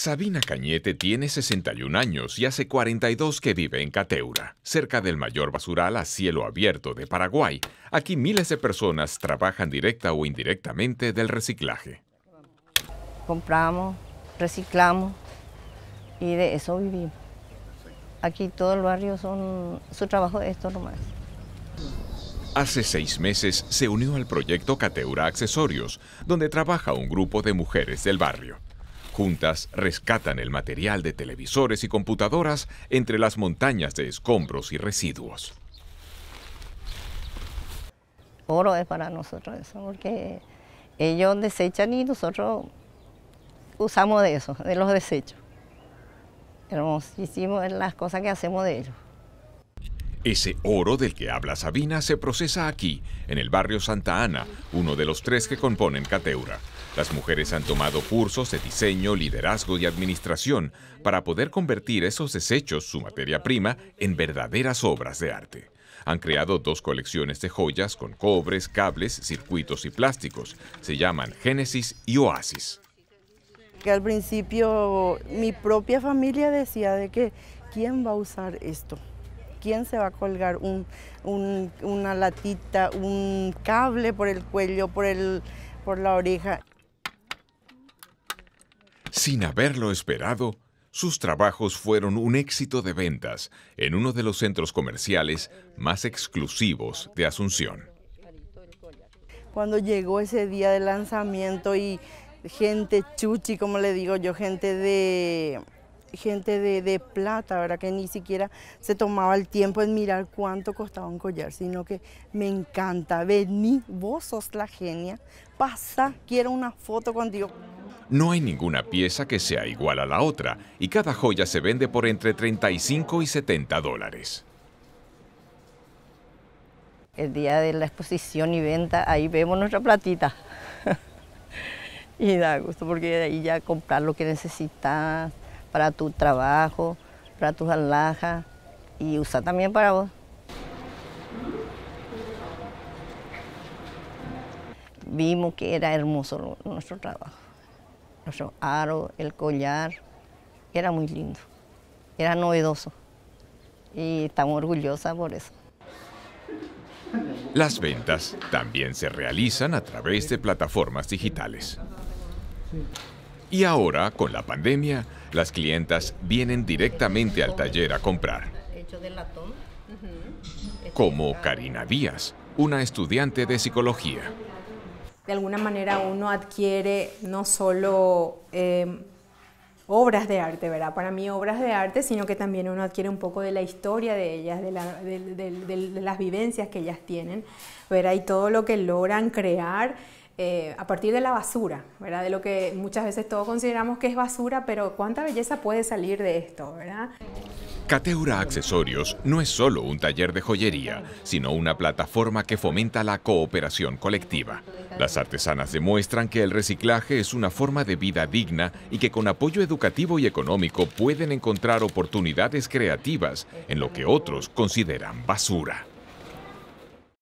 Sabina Cañete tiene 61 años y hace 42 que vive en Cateura, cerca del mayor basural a cielo abierto de Paraguay. Aquí miles de personas trabajan directa o indirectamente del reciclaje. Compramos, reciclamos y de eso vivimos. Aquí todo el barrio son, su trabajo es esto nomás. Hace seis meses se unió al proyecto Cateura Accesorios, donde trabaja un grupo de mujeres del barrio. Juntas rescatan el material de televisores y computadoras entre las montañas de escombros y residuos. Oro es para nosotros eso, porque ellos desechan y nosotros usamos de eso, de los desechos. Hermosísimo es las cosas que hacemos de ellos. Ese oro del que habla Sabina se procesa aquí, en el barrio Santa Ana, uno de los tres que componen Cateura. Las mujeres han tomado cursos de diseño, liderazgo y administración para poder convertir esos desechos, su materia prima, en verdaderas obras de arte. Han creado dos colecciones de joyas con cobres, cables, circuitos y plásticos. Se llaman Génesis y Oasis. Que al principio mi propia familia decía de que ¿quién va a usar esto? ¿Quién se va a colgar un, una latita, un cable por el cuello, por, el, por la oreja? Sin haberlo esperado, sus trabajos fueron un éxito de ventas en uno de los centros comerciales más exclusivos de Asunción. Cuando llegó ese día de lanzamiento y gente chuchi, como le digo yo, gente de gente de, plata, ¿verdad? Que ni siquiera se tomaba el tiempo en mirar cuánto costaba un collar, sino que me encanta, vení, vos sos la genia, pasa, quiero una foto contigo. No hay ninguna pieza que sea igual a la otra y cada joya se vende por entre 35 y 70 dólares. El día de la exposición y venta, ahí vemos nuestra platita. y da gusto porque ahí ya comprar lo que necesitas para tu trabajo, para tus alhajas y usar también para vos. Vimos que era hermoso nuestro trabajo aro, el collar, era muy lindo, era novedoso y estamos orgullosas por eso. Las ventas también se realizan a través de plataformas digitales. Y ahora, con la pandemia, las clientas vienen directamente al taller a comprar. Como Karina Díaz, una estudiante de psicología de alguna manera uno adquiere no solo em, obras de arte, ¿verdad? Para mí obras de arte, sino que también uno adquiere un poco de la historia de ellas, de, de las vivencias que ellas tienen, ¿verdad? Y todo lo que logran crear eh, a partir de la basura, De lo que muchas veces todos consideramos que es basura, pero ¿cuánta belleza puede salir de esto, Cateura Accesorios no es solo un taller de joyería, sino una plataforma que fomenta la cooperación colectiva. Las artesanas demuestran que el reciclaje es una forma de vida digna y que con apoyo educativo y económico pueden encontrar oportunidades creativas en lo que otros consideran basura.